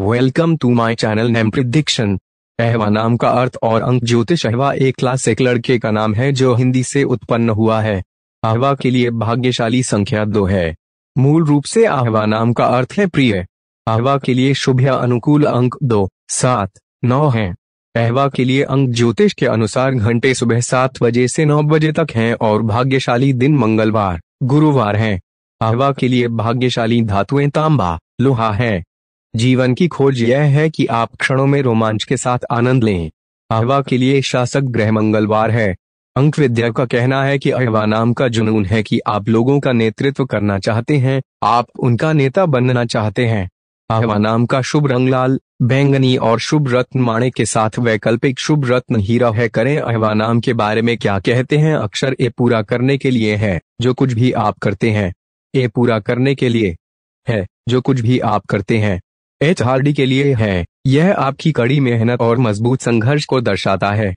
welcome to my channel name prediction अहवा नाम का अर्थ और अंक ज्योतिष अहवा एक क्लासिक लड़के का नाम है जो हिंदी से उत्पन्न हुआ है अहवा के लिए भाग्यशाली संख्या दो है मूल रूप से अहवा नाम का अर्थ है प्रिय अहवा के लिए शुभ या अनुकूल अंक दो सात नौ है अहवा के लिए अंक ज्योतिष के अनुसार घंटे सुबह सात बजे से नौ बजे तक है और भाग्यशाली दिन मंगलवार गुरुवार है अहवा के लिए भाग्यशाली धातुएं तांबा लोहा है जीवन की खोज यह है कि आप क्षणों में रोमांच के साथ आनंद लें अहवा के लिए शासक ग्रह मंगलवार है अंक विद्या का कहना है कि अहवा नाम का जुनून है कि आप लोगों का नेतृत्व करना चाहते हैं आप उनका नेता बनना चाहते हैं अहवा नाम का शुभ रंग लाल बैंगनी और शुभ रत्न माणे के साथ वैकल्पिक शुभ रत्न हीरा है करें अहवा नाम के बारे में क्या कहते हैं अक्षर ए पूरा करने के लिए है जो कुछ भी आप करते हैं ए पूरा करने के लिए है जो कुछ भी आप करते हैं एच के लिए है यह आपकी कड़ी मेहनत और मजबूत संघर्ष को दर्शाता है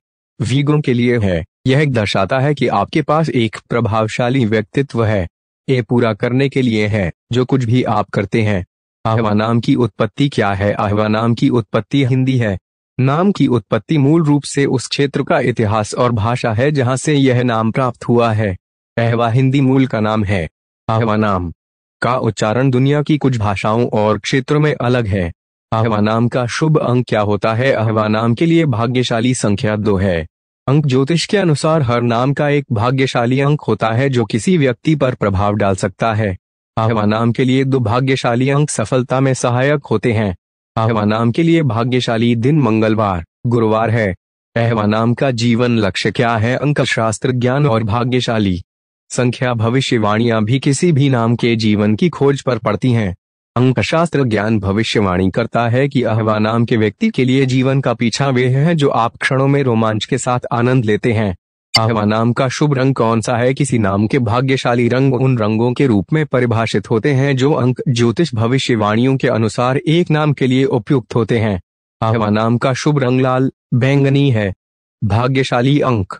वीगो के लिए है यह दर्शाता है कि आपके पास एक प्रभावशाली व्यक्तित्व है ए पूरा करने के लिए है जो कुछ भी आप करते हैं आहवा नाम की उत्पत्ति क्या है आहवा नाम की उत्पत्ति हिंदी है नाम की उत्पत्ति मूल रूप से उस क्षेत्र का इतिहास और भाषा है जहां से यह नाम प्राप्त हुआ है अहवा हिंदी मूल का नाम है आहवा नाम का उच्चारण दुनिया की कुछ भाषाओं और क्षेत्रों में अलग है अहवा नाम का शुभ अंक क्या होता है अहवा नाम के लिए भाग्यशाली संख्या दो है अंक ज्योतिष के अनुसार हर नाम का एक भाग्यशाली अंक होता है जो किसी व्यक्ति पर प्रभाव डाल सकता है आहवा नाम के लिए दो भाग्यशाली अंक सफलता में सहायक होते हैं आहवा नाम के लिए भाग्यशाली दिन मंगलवार गुरुवार है अहवा नाम का जीवन लक्ष्य क्या है अंक शास्त्र ज्ञान और भाग्यशाली संख्या भविष्यवाणियां भी किसी भी नाम के जीवन की खोज पर पड़ती हैं शास्त्र ज्ञान भविष्यवाणी करता है कि अहवा नाम के व्यक्ति के लिए जीवन का पीछा वे है जो आप क्षणों में रोमांच के साथ आनंद लेते हैं अहवा नाम का शुभ रंग कौन सा है किसी नाम के भाग्यशाली रंग उन रंगों के रूप में परिभाषित होते हैं जो अंक ज्योतिष भविष्यवाणियों के अनुसार एक नाम के लिए उपयुक्त होते हैं अहवा नाम का शुभ रंग लाल बैंगनी है भाग्यशाली अंक